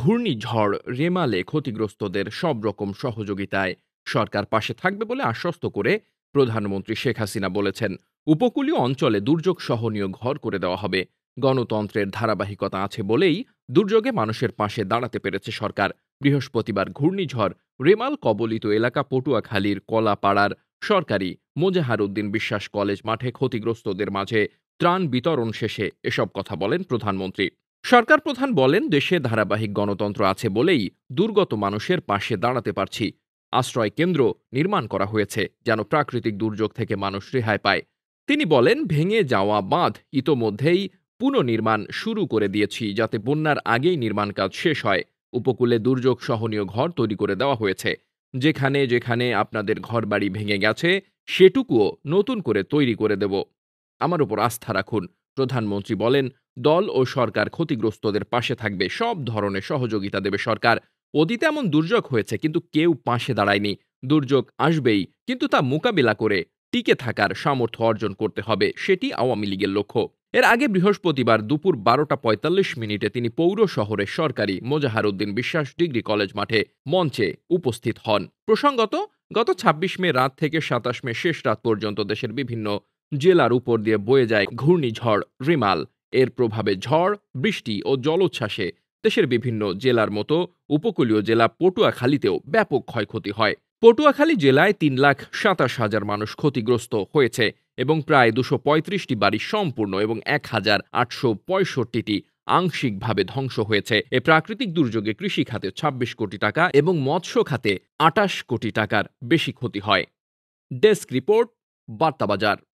ঘূর্ণিঝড় রেমালে ক্ষতিগ্রস্তদের সব রকম সহযোগিতায় সরকার পাশে থাকবে বলে আশ্বস্ত করে প্রধানমন্ত্রী শেখ হাসিনা বলেছেন উপকূলীয় অঞ্চলে দুর্যোগ সহনীয় ঘর করে দেওয়া হবে গণতন্ত্রের ধারাবাহিকতা আছে বলেই দুর্যোগে মানুষের পাশে দাঁড়াতে পেরেছে সরকার বৃহস্পতিবার ঘূর্ণিঝড় রেমাল কবলিত এলাকা পটুয়াখালীর কলাপাড়ার সরকারি মোজাহারুদ্দিন বিশ্বাস কলেজ মাঠে ক্ষতিগ্রস্তদের মাঝে ত্রাণ বিতরণ শেষে এসব কথা বলেন প্রধানমন্ত্রী সরকার প্রধান বলেন দেশে ধারাবাহিক গণতন্ত্র আছে বলেই দুর্গত মানুষের পাশে দাঁড়াতে পারছি আশ্রয় কেন্দ্র নির্মাণ করা হয়েছে যেন প্রাকৃতিক দুর্যোগ থেকে মানুষ রেহাই পায় তিনি বলেন ভেঙে যাওয়া বাঁধ ইতোমধ্যেই পুনর্নির্মাণ শুরু করে দিয়েছি যাতে বন্যার আগেই নির্মাণ কাজ শেষ হয় উপকূলে দুর্যোগ সহনীয় ঘর তৈরি করে দেওয়া হয়েছে যেখানে যেখানে আপনাদের ঘরবাড়ি ভেঙে গেছে সেটুকুও নতুন করে তৈরি করে দেব আমার উপর আস্থা রাখুন প্রধানমন্ত্রী বলেন দল ও সরকার ক্ষতিগ্রস্তদের পাশে থাকবে সব ধরনের সহযোগিতা দেবে সরকার অতীতে এমন দুর্যোগ হয়েছে কিন্তু কেউ পাশে দাঁড়ায়নি দুর্যোগ আসবেই কিন্তু তা মোকাবিলা করে টিকে থাকার সামর্থ্য অর্জন করতে হবে সেটি আওয়ামী লীগের লক্ষ্য এর আগে বৃহস্পতিবার দুপুর বারোটা পঁয়তাল্লিশ মিনিটে তিনি পৌর শহরে সরকারি মোজাহারুদ্দিন বিশ্বাস ডিগ্রি কলেজ মাঠে মঞ্চে উপস্থিত হন প্রসঙ্গত গত ছাব্বিশ মে রাত থেকে সাতাশ মে শেষ রাত পর্যন্ত দেশের বিভিন্ন জেলার উপর দিয়ে বয়ে যায় ঘূর্ণিঝড় রিমাল এর প্রভাবে ঝড় বৃষ্টি ও জলোচ্ছ্বাসে দেশের বিভিন্ন জেলার মতো উপকূলীয় জেলা পটুয়াখালীতেও ব্যাপক ক্ষয়ক্ষতি হয় পটুয়াখালী জেলায় তিন লাখ সাতাশ হাজার মানুষ ক্ষতিগ্রস্ত হয়েছে এবং প্রায় দুশো পঁয়ত্রিশটি বাড়ি সম্পূর্ণ এবং এক হাজার আটশো পঁয়ষট্টিটি আংশিকভাবে ধ্বংস হয়েছে এ প্রাকৃতিক দুর্যোগে কৃষি খাতে ২৬ কোটি টাকা এবং মৎস্য খাতে আটাশ কোটি টাকার বেশি ক্ষতি হয় ডেস্ক রিপোর্ট বার্তাবাজার